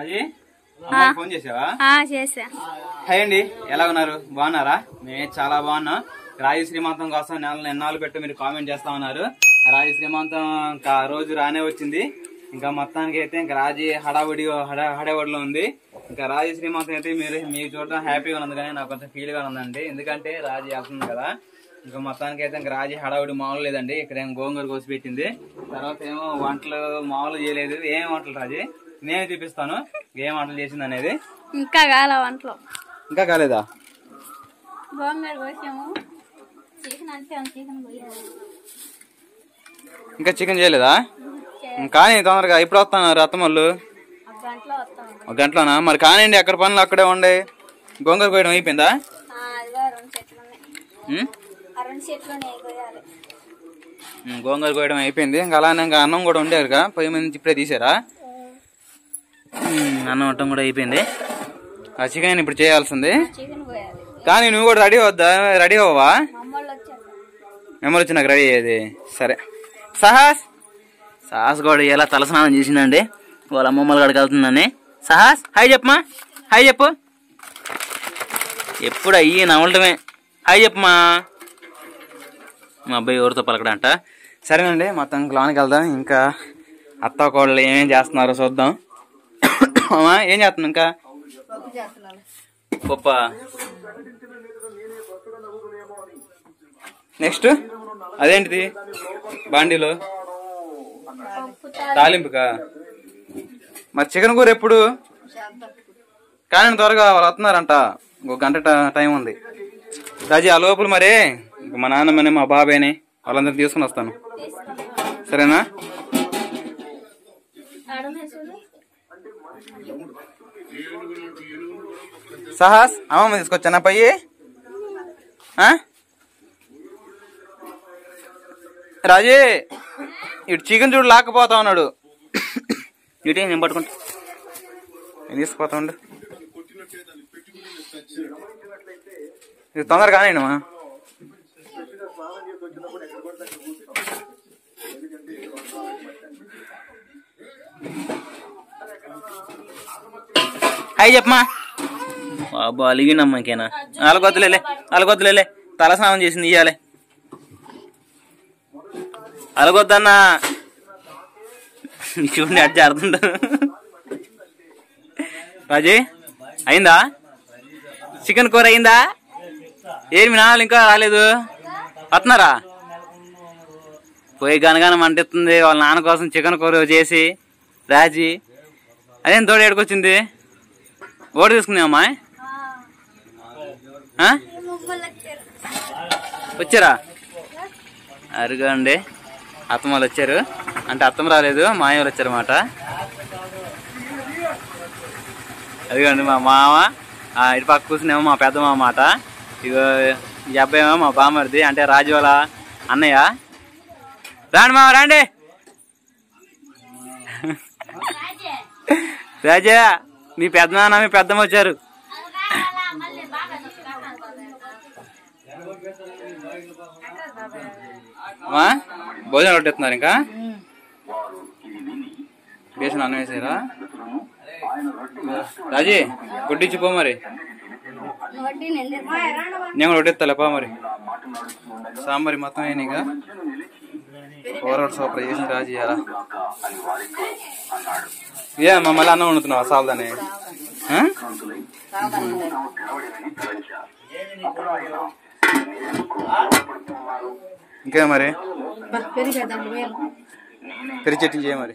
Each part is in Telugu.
అది ఫోన్ చేసావా హాయ్ అండి ఎలా ఉన్నారు బాగున్నారా మేమే చాలా బాగున్నా రాజు శ్రీమంతం కోసం నెల ఎన్నాళ్ళు పెట్టు మీరు కామెంట్ చేస్తా ఉన్నారు రాజు శ్రీమంతం ఇంకా రోజు రానే వచ్చింది ఇంకా మొత్తానికి అయితే ఇంకా రాజీ హడావుడి హడా హడావుడిలో ఉంది ఇంకా రాజీ శ్రీమంతం అయితే మీరు మీరు చూడడం హ్యాపీగా ఉంది కానీ నాకు కొంచెం ఫీల్గా ఉందండి ఎందుకంటే రాజీ వెళ్తుంది కదా ఇంకా మొత్తానికి అయితే ఇంకా రాజీ హడావుడి మామూలు లేదండి ఇక్కడ ఏం గోంగూర కోసి పెట్టింది తర్వాత ఏమో వంటలు మామూలు చేయలేదు ఏం వంటలు రాజీ నేనే చూపిస్తాను ఏం వంటలు చేసింది అనేది ఇంకా కాల వంటలు ఇంకా కాలేదా ఇంకా చికెన్ చేయలేదా కానీ తొందరగా ఇప్పుడు వస్తాను రత్తమల్లు ఒక గంటలోనా మరి కానివ్వండి అక్కడ పనులు అక్కడే ఉండే గోంగూర కోయడం అయిపోయిందా గోంగూర కోయడం అయిపోయింది ఇంకా అలానే ఇంకా అన్నం కూడా ఉండేరుగా పొయ్యి మంది ఇప్పుడే తీసారా అన్నం వట్టం కూడా అయిపోయింది ఆ చికెన్ ఇప్పుడు చేయాల్సింది కానీ నువ్వు కూడా రెడీ అవుద్దా రెడీ అవ్వవా మెమరీ వచ్చి నాకు రెడీ అయ్యేది సరే సహాస్ సహాస్ కూడా ఎలా తలస్నానం చేసిందండి వాళ్ళ అమ్మమ్మల కాడికి వెళ్తుందని సహాస్ హాయ్ చెప్పమా హాయ్ చెప్పు ఎప్పుడు అయ్యి నవ్వటమే హాయ్ చెప్పమా మా అబ్బాయి ఎవరితో పలకడంట సరేనండి మొత్తం లోనికి వెళ్దాం ఇంకా అత్త కోళ్ళు ఏమేమి చేస్తున్నారో చూద్దాం చేస్తున్నావా ఏం చేస్తున్నావు ఇంకా గొప్ప నెక్స్ట్ అదేంటిది బాండీలో తాలింపుకా మరి చికెన్ కూర ఎప్పుడు కానీ త్వరగా వాళ్ళు వస్తున్నారంట ఒక గంట టైం ఉంది రాజీ ఆ లోపల మరే మా నాన్నమ్మని మా బాబాయ్ని వాళ్ళందరినీ తీసుకుని వస్తాను సరేనా సాహస్ అమ్మమ్మ తీసుకొచ్చానా పయ్యి రాజే ఇటు చికెన్ చూడు లాక్కపోతా ఉన్నాడు ఇటే నేను పట్టుకుంటా నేను తీసుకుపోతా ఉండు ఇది తొందరగా కానివ్వమా Thank you. హాయ్ చెప్పమా బాబు అలిగిండమ్మా ఇంకేనా అలగొద్దులేలే అలగొద్దులేలే తలస్నానం చేసింది ఇయ్యాలి అలగొద్దన్నా చూడండి అడ్జ అర్థం రాజీ అయిందా చికెన్ కూర అయిందా ఏమి నాలు ఇంకా రాలేదు వస్తున్నారా పోయి గనగాన మంటిస్తుంది వాళ్ళ నాన్న కోసం చికెన్ కూర చేసి రాజీ అదేం తోడు ఏడుకొచ్చింది ఓటు తీసుకున్నామా వచ్చారా అరుగండి అత్తమ్మ వాళ్ళు వచ్చారు అంటే అత్తమ్మ రాలేదు మాయ వాళ్ళు వచ్చారన్నమాట అదిగోండి మా మామ ఇటు పక్క కూర్చునేమో మా పెద్ద మామ మాట ఇగో ఈ అబ్బాయి ఏమో మా బామ్మరిది అంటే రాజు వాళ్ళ అన్నయ్య రాండి మామ రాండి రాజా మీ పెద్దనాన్న మీ పెద్దమ్మ వచ్చారు భోజనం కొట్టేస్తున్నారు ఇంకా బేసిన అన్నం వేసారా రాజీ వడ్డించి పో మరి నేను కూడా వడ్డిస్తాలే మరి సాంబారి మొత్తం అయినా ఇంకా ఓవరాల్ సూపర్ చేసిన రాజీ అలా ఏ మళ్ళీ అన్నం వండుతున్నావా సాల్దాని ఇంకే మరి పెరి చట్నీ చేయ మరి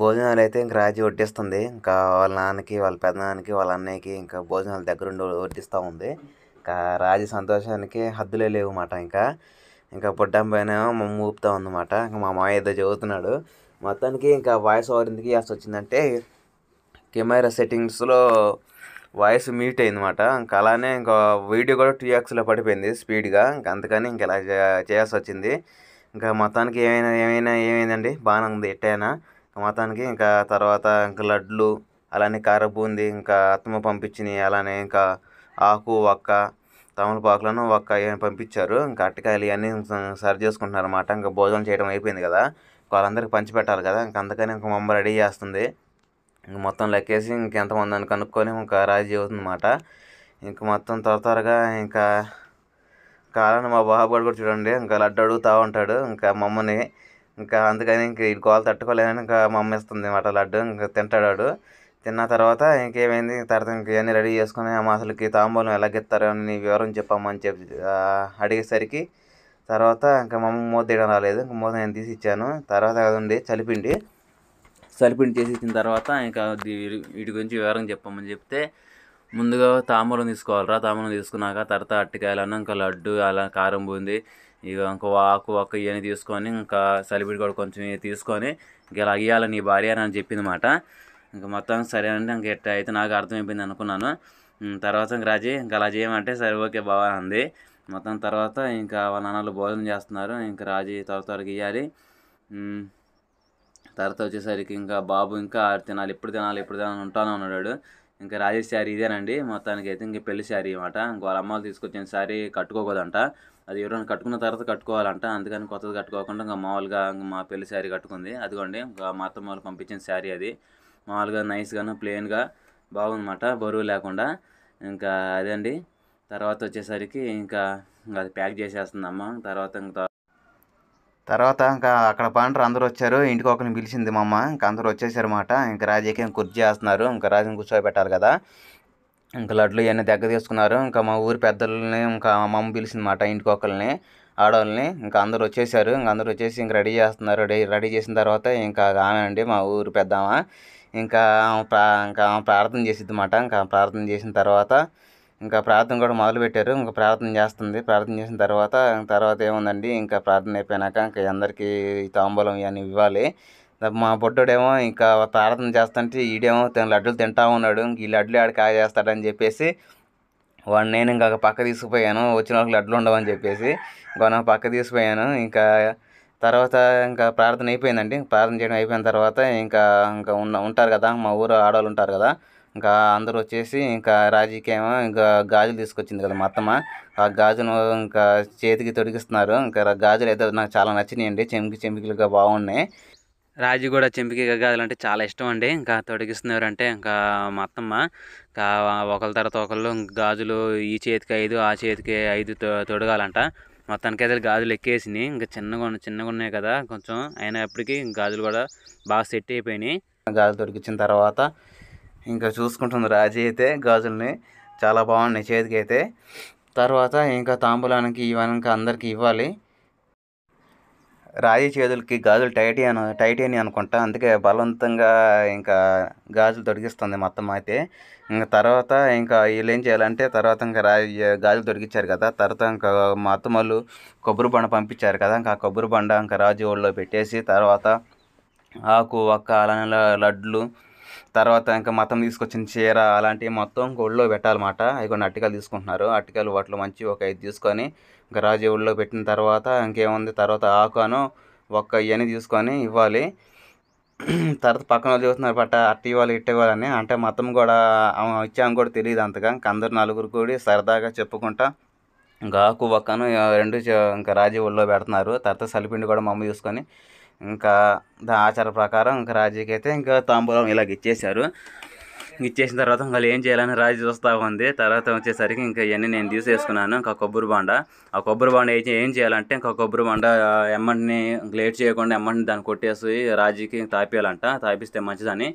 భోజనాలు అయితే ఇంకా రాజీ వడ్డిస్తుంది ఇంకా వాళ్ళ నాన్నకి వాళ్ళ పెద్దనాన్నకి వాళ్ళ అన్నయ్యకి ఇంకా భోజనాలు దగ్గరుండి వడ్డిస్తూ ఉంది ఇంకా రాజు సంతోషానికి హద్దులే లేవు మాట ఇంకా ఇంకా పొట్టాం పైన మూపుతా ఉందన్నమాట ఇంకా మా మామయ్య ఏదో చదువుతున్నాడు మొత్తానికి ఇంకా వాయిస్ ఓవర్ ఎందుకు చేసి వచ్చిందంటే కెమెరా సెట్టింగ్స్లో వాయిస్ మ్యూట్ అయిందన్నమాట ఇంకా అలానే ఇంకా వీడియో కూడా టూ ఎక్స్లో పడిపోయింది స్పీడ్గా ఇంకా అందుకని ఇంకా ఇలా చేయాల్సి వచ్చింది ఇంకా మొత్తానికి ఏమైనా ఏమైనా ఏమైందండి బాగానే ఉంది ఎట్టైనా మొత్తానికి ఇంకా తర్వాత ఇంకా లడ్లు అలానే కారబూంది ఇంకా అత్తమ్మ పంపించినవి అలానే ఇంకా ఆకు ఒక్క తమలపాకులను ఒక్క పంపించారు ఇంకా అట్టకాయలు ఇవన్నీ సరి చేసుకుంటున్నారు అన్నమాట ఇంకా భోజనం చేయడం అయిపోయింది కదా వాళ్ళందరికీ పంచిపెట్టాలి కదా ఇంక అందుకని ఇంక మమ్మల్ని రెడీ చేస్తుంది మొత్తం లెక్కేసి ఇంకెంతమంది అని కనుక్కొని ఇంకా రాజీ అవుతుందన్నమాట ఇంక మొత్తం త్వర త్వరగా ఇంకా కాలని మా బాబు కూడా చూడండి ఇంకా లడ్డు అడుగుతూ ఉంటాడు ఇంకా మమ్మని ఇంకా అందుకని ఇంక ఈ గోలు తట్టుకోలేదని ఇంకా మమ్మ ఇస్తుంది అనమాట లడ్డు ఇంకా తింటాడాడు తిన్న తర్వాత ఇంకేమైంది తర్వాత ఇంకన్నీ రెడీ చేసుకుని అమ్మ అసలుకి తాంబూలం ఎలాగిస్తారు అని వివరం చెప్పమని చెప్పి అడిగేసరికి తర్వాత ఇంకా మా అమ్మ మూత తీయడం రాలేదు ఇంకా మూత నేను తీసి ఇచ్చాను తర్వాత ఉంది చలిపిండి చలిపిండి చేసి ఇచ్చిన తర్వాత ఇంకా వీటి గురించి వివరంగా చెప్పమని చెప్తే ముందుగా తామరం తీసుకోవాలరా తామరం తీసుకున్నాక తర్వాత అట్టికాయలు అన్న ఇంకా లడ్డు అలా కారం బూంది ఇక ఇంకో ఆకు ఒక్క ఇవన్నీ తీసుకొని ఇంకా చలిపిడి కూడా కొంచెం తీసుకొని ఇలా అయ్యాలి నీ భార్య అని చెప్పింది మాట ఇంకా మొత్తం సరే అంటే ఇంక ఎట్ట అయితే నాకు అర్థమైపోయింది అనుకున్నాను తర్వాత ఇంక రాజీ ఇంకా అలా చేయమంటే సరే ఓకే బాగా అంది మొత్తం తర్వాత ఇంకా వాళ్ళ నాన్నలు భోజనం చేస్తున్నారు ఇంకా రాజీ త్వర త్వరగా ఇవ్వాలి తర్వాత వచ్చేసరికి ఇంకా బాబు ఇంకా తినాలి ఇప్పుడు తినాలి ఇప్పుడు తినాలి ఉంటానే ఉన్నాడు ఇంకా రాజేష్ శారీ ఇదేనండి మొత్తానికి అయితే ఇంక పెళ్లి శారీ అనమాట ఇంకో వాళ్ళ అమ్మాయిలు తీసుకొచ్చిన శారీ కట్టుకోకూడదంట అది ఎవరైనా కట్టుకున్న తర్వాత కట్టుకోవాలంట అందుకని కొత్తది కట్టుకోకుండా ఇంకా మామూలుగా మా పెళ్లి శారీ కట్టుకుంది అదిగోండి ఇంకా మా అత్తమ్మ వాళ్ళు పంపించిన శారీ అది మామూలుగా నైస్గాను ప్లెయిన్గా బాగుందన్నమాట బరువు లేకుండా ఇంకా అదే అండి తర్వాత వచ్చేసరికి ఇంకా అది ప్యాక్ చేసేస్తుందమ్మ తర్వాత ఇంకా తర్వాత ఇంకా అక్కడ పాండ్రు అందరూ వచ్చారు ఇంటికి ఒకరిని పిలిచింది మా అమ్మ ఇంకా అందరూ వచ్చేసారన్నమాట ఇంకా రాజకీయం కుర్చీ చేస్తున్నారు ఇంకా రాజుని కూర్చోబెట్టాలి కదా ఇంకా లడ్లు ఇవన్నీ దగ్గర తీసుకున్నారు ఇంకా మా ఊరి పెద్దలని ఇంకా మా అమ్మ మాట ఇంటికి ఒకరిని ఆడవాళ్ళని ఇంకా అందరూ వచ్చేసారు ఇంకా అందరూ వచ్చేసి ఇంకా రెడీ చేస్తున్నారు రెడీ రెడీ చేసిన తర్వాత ఇంకా ఆమె అండి మా ఊరు పెద్దమ్మ ఇంకా ఇంకా ప్రార్థన చేసిద్ది అన్నమాట ఇంకా ప్రార్థన చేసిన తర్వాత ఇంకా ప్రార్థన కూడా మొదలుపెట్టారు ఇంకా ప్రార్థన చేస్తుంది ప్రార్థన చేసిన తర్వాత తర్వాత ఏముందండి ఇంకా ప్రార్థన అయిపోయినాక ఇంకా అందరికీ తాంబూలం ఇవన్నీ ఇవ్వాలి మా బొడ్డోడేమో ఇంకా ప్రార్థన చేస్తుంటే ఈడేమో లడ్డులు తింటా ఉన్నాడు ఈ లడ్డూలు కాయ చేస్తాడని చెప్పేసి వాడు నేను ఇంకా పక్క తీసుకుపోయాను వచ్చిన వాళ్ళకి లడ్డూలు ఉండవని చెప్పేసి ఇంకా పక్క తీసుకుపోయాను ఇంకా తర్వాత ఇంకా ప్రార్థన అయిపోయిందండి ప్రార్థన చేయడం అయిపోయిన తర్వాత ఇంకా ఇంకా ఉన్న ఉంటారు కదా మా ఊరు ఆడవాళ్ళు ఉంటారు కదా ఇంకా అందరూ వచ్చేసి ఇంకా రాజీకి ఇంకా గాజులు తీసుకొచ్చింది కదా మా అత్తమ్మ ఆ గాజును ఇంకా చేతికి తొడిగిస్తున్నారు ఇంకా గాజులు అయితే నాకు చాలా నచ్చినాయండి చెంకి చెంపికలుగా బాగున్నాయి రాజు కూడా చెంపికి గాజులు అంటే చాలా ఇష్టం అండి ఇంకా తొడిగిస్తున్నారు అంటే ఇంకా మా అత్తమ్మ ఇంకా ఒకళ్ళ తర్వాత ఒకళ్ళు గాజులు ఈ చేతికి ఐదు ఆ చేతికి ఐదు తొడగాలంట మొత్తానికి అయితే గాజులు ఎక్కేసినాయి ఇంకా చిన్నగా చిన్నగా ఉన్నాయి కదా కొంచెం అయినప్పటికీ గాజులు కూడా బాగా సెట్ అయిపోయినాయి గాజులు తొడిగించిన తర్వాత ఇంకా చూసుకుంటుంది రాజీ అయితే గాజుల్ని చాలా బాగున్నాయి చేతికి అయితే తర్వాత ఇంకా తాంబూలానికి ఇవన్నీ అందరికీ ఇవ్వాలి రాజీ చేతులకి గాజులు టైటియన్ టైటేని అనుకుంటా అందుకే బలవంతంగా ఇంకా గాజులు తొడిగిస్తుంది మొత్తం అయితే ఇంకా తర్వాత ఇంకా వీళ్ళు ఏం చేయాలంటే తర్వాత ఇంకా రాజు గాజులు తొడిగించారు కదా తర్వాత ఇంకా మా అత్తమ్మలు కొబ్బరి బండ పంపించారు కదా ఇంకా కొబ్బరి బండ ఇంకా రాజు ఒళ్ళో పెట్టేసి తర్వాత ఆకు ఒక్క అలానే లడ్లు తర్వాత ఇంకా మతం తీసుకొచ్చిన చీర అలాంటివి మొత్తం ఒళ్ళో పెట్టాలన్నమాట అవి కొన్ని అట్టికాలు తీసుకుంటున్నారు అట్టికాలు వాటిలో మంచి ఒక ఐదు తీసుకొని గరాజు ఊళ్ళో ఒళ్ళో పెట్టిన తర్వాత ఇంకేముంది తర్వాత ఆకాను ఒక్క ఇవన్నీ తీసుకొని ఇవ్వాలి తర్వాత పక్కన వాళ్ళు చూస్తున్నారు బట్ అట్ట ఇవ్వాలి ఇట్ట ఇవ్వాలని అంటే మతం కూడా ఇచ్చాము కూడా తెలియదు అంతగా ఇంక అందరు నలుగురు కూడి సరదాగా చెప్పుకుంటా ఇంకా ఆకు ఒక్కను రెండు ఇంకా రాజీ ఒళ్ళో పెడుతున్నారు తర్వాత సలిపిండి కూడా మా చూసుకొని ఇంకా దాని ఆచార ప్రకారం ఇంకా రాజుకి అయితే ఇంకా తాంబూలం ఇలాగ ఇచ్చేశారు ఇచ్చేసిన తర్వాత ఇంకా ఏం చేయాలని రాజు చూస్తూ ఉంది తర్వాత వచ్చేసరికి ఇంకా ఇవన్నీ నేను తీసేసుకున్నాను ఇంకా కొబ్బరి బాండ ఆ కొబ్బరి బాండ ఏం చేయాలంటే ఇంకా కొబ్బరి బాండ ఎమ్మంటిని లేట్ చేయకుండా ఎమ్మంటిని దాన్ని కొట్టేసి రాజుకి తాపేయాలంట తాపిస్తే మంచిదని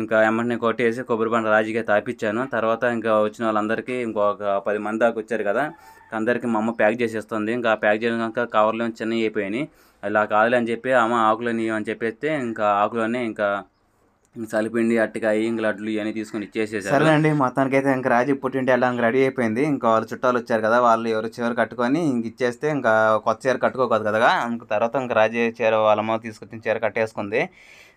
ఇంకా ఎమ్మంటిని కొట్టేసి కొబ్బరి బాండ రాజీకి తాపించాను తర్వాత ఇంకా వచ్చిన వాళ్ళందరికీ ఇంకొక పది మంది దాకా వచ్చారు కదా అందరికీ మా అమ్మ ప్యాక్ చేసేస్తుంది ఇంకా ప్యాక్ చేయడం కవర్లు చిన్నవి అయిపోయినాయి ఇలా కాదులే అని చెప్పి అమ్మ ఆకులని అని చెప్పేస్తే ఇంకా ఆకులోనే ఇంకా సలిపిండి అట్టకాయి ఇంక లడ్లు ఇవన్నీ తీసుకొని ఇచ్చేసేసారు సరే అండి మొత్తానికి అయితే ఇంకా రాజీ పుట్టింటి వెళ్ళడానికి రెడీ అయిపోయింది ఇంకా వాళ్ళు చుట్టాలు వచ్చారు కదా వాళ్ళు ఎవరు చీర కట్టుకొని ఇంక ఇచ్చేస్తే ఇంకా కొత్త చీర కట్టుకోకూడదు కదా ఇంక తర్వాత ఇంకా రాజీ చీర వాళ్ళమ్మ తీసుకొచ్చిన చీర కట్టేసుకుంది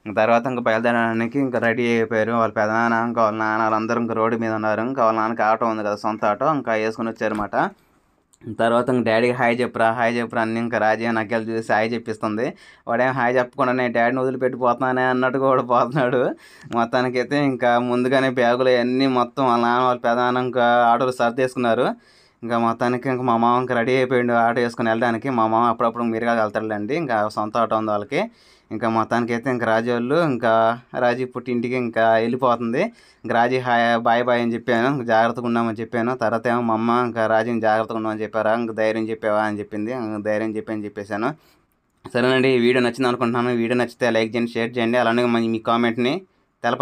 ఇంక తర్వాత ఇంకా బయలుదేరడానికి ఇంకా రెడీ అయిపోయారు వాళ్ళ పెదనాన్న ఇంకా వాళ్ళ నాన్న వాళ్ళందరూ ఇంకా రోడ్డు మీద ఉన్నారు ఇంకా వాళ్ళ నాన్నకి ఆటో ఉంది కదా సొంత ఆటో ఇంకా వేసుకుని అన్నమాట తర్వాత ఇంక డాడీకి హాయ్ చెప్పరా హాయ్ చెప్పరా అన్నీ ఇంకా రాజీ నకెళ్ళి చూసి హాయ్ చెప్పిస్తుంది వాడేం హాయ్ చెప్పకుండా నేను డాడీని వదిలిపెట్టిపోతున్నానే అన్నట్టు కూడా పోతున్నాడు మొత్తానికైతే ఇంకా ముందుగానే బ్యాగులు అన్నీ మొత్తం వాళ్ళ నాన్న వాళ్ళ ప్రధానంగా ఇంకా ఆటోలు సర్దేసుకున్నారు ఇంకా మొత్తానికి ఇంకా మా మామ ఇంకా రెడీ అయిపోయిండు ఆటో వేసుకుని వెళ్ళడానికి మా మామ అప్పుడప్పుడు మీరుగా వెళ్తాడులేండి ఇంకా సొంత ఆటో ఉంది వాళ్ళకి ఇంకా మొత్తానికి అయితే ఇంకా రాజు వాళ్ళు ఇంకా రాజీ పుట్టింటికి ఇంకా వెళ్ళిపోతుంది ఇంకా రాజీ హాయ్ బాయ్ బాయ్ అని చెప్పాను జాగ్రత్తగా ఉన్నామని చెప్పాను తర్వాత ఏమో మా అమ్మ ఇంకా రాజీని జాగ్రత్తగా ఉన్నామని చెప్పారా ఇంకా ధైర్యం చెప్పావా అని చెప్పింది ధైర్యం అని చెప్పేశాను సరేనండి ఈ వీడియో నచ్చింది అనుకుంటున్నాను వీడియో నచ్చితే లైక్ చేయండి షేర్ చేయండి అలానే మీ కామెంట్ని తెలపండి